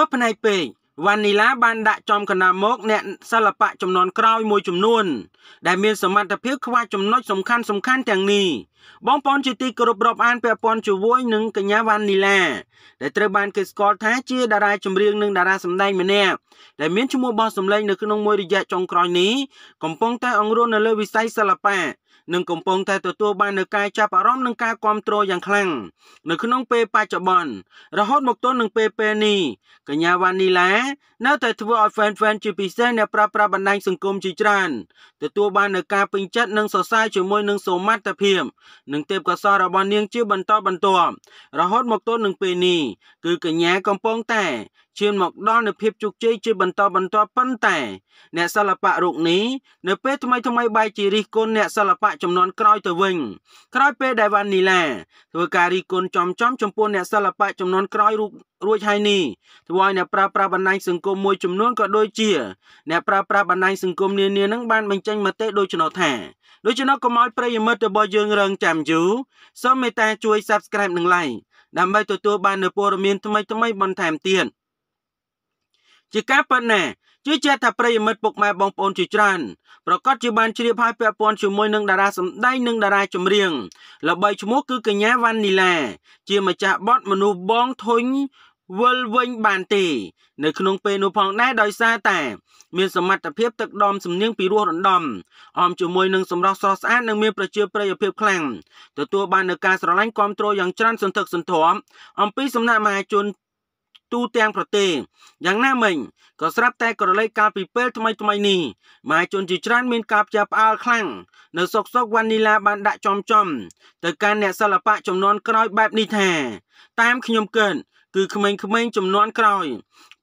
ក៏ផ្នែកពេកវ៉ានីឡាបានដាក់ចំកណ្ដាលមកអ្នកសិល្បៈចំនួនក្រោយមួយចំនួនដែលមានសមត្ថភាពខ្វះចំណុចសំខាន់សំខាន់ទាំងនេះបងប្អូនជាទីគោរពរាប់អានពាក់ព័ន្ធជាមួយនឹងកញ្ញាវ៉ានីឡាដែលត្រូវបានគេស្គាល់ថាជាតារាចម្រៀងនិងតារាសម្ដែងម្នាក់ដែលមានឈ្មោះបោះសម្លេងនៅក្នុងមួយរយៈចុងក្រោយនេះកំពុងតែអង្រួននៅលើវិស័យសិល្បៈនិងកំពុងតែទទួលបាននូវការចាប់អារម្មណ៍និងការគ្រប់គ្រងយ៉ាងខ្លាំងនៅក្នុងពេលបច្ចុប្បន្នរហូតមកទល់នឹងពេលពេលនេះកញ្ញាវ៉ានីឡានៅតែធ្វើឲ្យ fan fan ជាពិសេសអ្នកប្រើប្រាស់បណ្ដាញសង្គមជាច្រើនទទួលបាននូវការពេញចិត្តនិងសរសើរជាមួយនឹងសមត្ថភាពនិងទេពកោសល្យរបស់នាង ជាបន្តបន្ទាប់រហូតមកទល់នឹងពេលនេះគឺកញ្ញាកំពុងតែឈានមកដល់នូវភាពជោគជ័យជាបន្តបន្ទាប់ប៉ុន្តែ អ្នកសិល្បៈរូបនេះនៅពេលថ្មីថ្មីបែកជារិះគន់អ្នកសិល្បៈចំនួនក្រោយទៅវិញក្រោយពេលដែលវ៉ានីឡាធ្វើការរិះគន់ចំចំចំពោះអ្នកសិល្បៈចំនួនក្រោយរូបរួចហើយនេះធ្វើឲ្យអ្នកប្រើប្រាស់បណ្ដាញសង្គមមួយចំនួនក៏ដូចជាអ្នកប្រើប្រាស់បណ្ដាញសង្គមនានានឹងបានបញ្ចេញមតិដូចចំណោថាដូច្នោះកុំឲ្យប្រិយមិត្តរបស់យើងរងចាំយូរសូមមេត្តា ជួយ Subscribe និង Like ដើម្បីទទួលបាននូវព័ត៌មានថ្មីៗបន្ថែមទៀត។ជាការប៉ុណ្ណាជឿជាក់ថាប្រិយមិត្តពុកម៉ែបងប្អូនជាច្រើនប្រកាសជាបានជ្រាបហើយពាក់ព័ន្ធជាមួយនឹងតារាសម្ដែងនិងតារាចម្រៀងល្បីឈ្មោះគឺកញ្ញាវ៉ាន់នីឡា ជាម្ចាស់បទមនុស្សបងធុញវិលវិញបានទេនៅក្នុងពេលនោះផងដែរដោយសារតែ មានសមត្ថភាពទឹកដមសំនៀងពីរោះរណ្ដំអមជាមួយនឹងសម្រស់ស្រស់ស្អាតនិងមានប្រជាប្រិយភាពខ្លាំងទទួលបាននូវការស្រឡាញ់គាំទ្រយ៉ាងច្រើនសន្ធឹកសន្ធាប់អំពីសំណាក់មហាជនទូទាំងប្រទេសយ៉ាងណាមិញក៏ស្រាប់តែក្រឡេកកាលពីពេលថ្មីថ្មីនេះមហាជនជាច្រើនមានការផ្ចាផ្អើលខ្លាំងនៅសុកសុកវ៉ានីឡាបានដាក់ចំចំទៅកាន់អ្នកសិល្បៈចំនួនក្រោយបែបនេះថា តាមខ្ញុំគិតគឺក្មេងៗចំនួនក្រោយ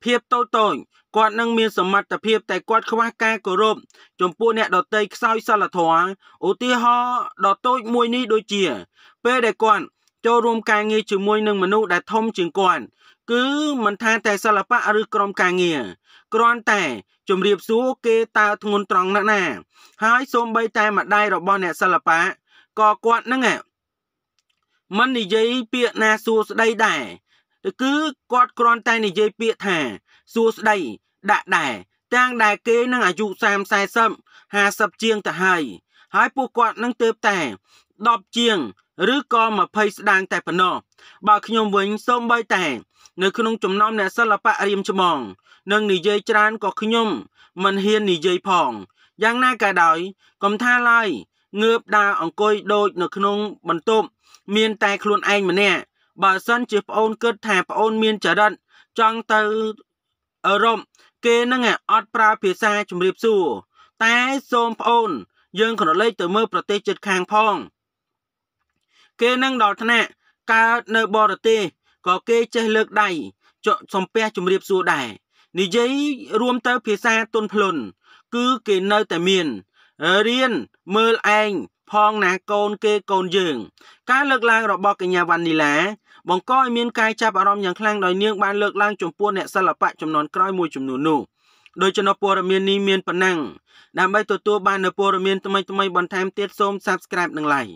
ភាពតូចតូចគាត់នឹងមានសមត្ថភាពតែគាត់ខ្វះការគោរពចំពោះអ្នកដតីខ្សោយសិលធម៌ឧទាហរណ៍ដ៏តូចមួយនេះដូចជា ពេលដែលគាត់ចូលរួមការងារជាមួយនឹងមនុស្សដែលធំជាងគាត់គឺមិនថាតែសិល្បៈឬក្រុមការងារគ្រាន់តែជំរាបសួរគេតើធ្ងន់ត្រង់ណាស់ណា ហើយ សូម្បីតែម្ដាយរបស់អ្នកសិល្បៈក៏គាត់នឹងមិននិយាយពាក្យណាសួស្ដីដែរគឺគាត់គ្រាន់តែនិយាយពាក្យថាសួស្ដីដាក់ដែរទាំងដែល គេនឹងអាយុ30 40 50ជាងទៅហើយហើយពួកគាត់នឹងទៅតែ10ជាងឬក៏20ស្ដាងតែប៉ុណ្ណោះបើខ្ញុំវិញសូម្បីតែនៅក្នុងចំណោមអ្នកសិល្បៈរៀមច្បងនិងនិយាយច្រើនក៏ខ្ញុំមិនហ៊ាននិយាយផងយ៉ាងណាក៏ដោយគំថាឡើយងើបដើរអង្គុយដូច នៅ ក្នុងបន្ទប់មានតែ ខ្លួនឯងម្នាក់បើសិនជាប្អូនគិតថាប្អូន មានចរិតចង់ទៅអឺរ៉ុបគេនឹងអត់ប្រើភាសាជំរាបសួរតែសូមប្អូន យើងក៏លេចទៅមើលប្រទេសជិតខាងផងគេនឹងដល់ថ្នាក់កើតនៅបរទេសក៏គេចេះលើកដៃសំពះជំរាបសួរដែរនិយាយរួមទៅភាសាទុនភ្លុនគឺគេនៅតែមានរៀនមើលឯងផងណាកូនគេកូនយើង ការលើកឡើងរបស់កញ្ញាវណ្ណនីឡាបង្កឲ្យមានការចាប់អារម្មណ៍យ៉ាងខ្លាំងដោយនាងបានលើកឡើងចំពោះអ្នកសិល្បៈចំនួនក្រោយមួយចំនួននោះដោយចំណព័ត៌មាននេះមានប៉ុណ្ណឹងដើម្បីទទួលបាននូវព័ត៌មានថ្មីៗបន្ថែមទៀតសូម Subscribe និង Like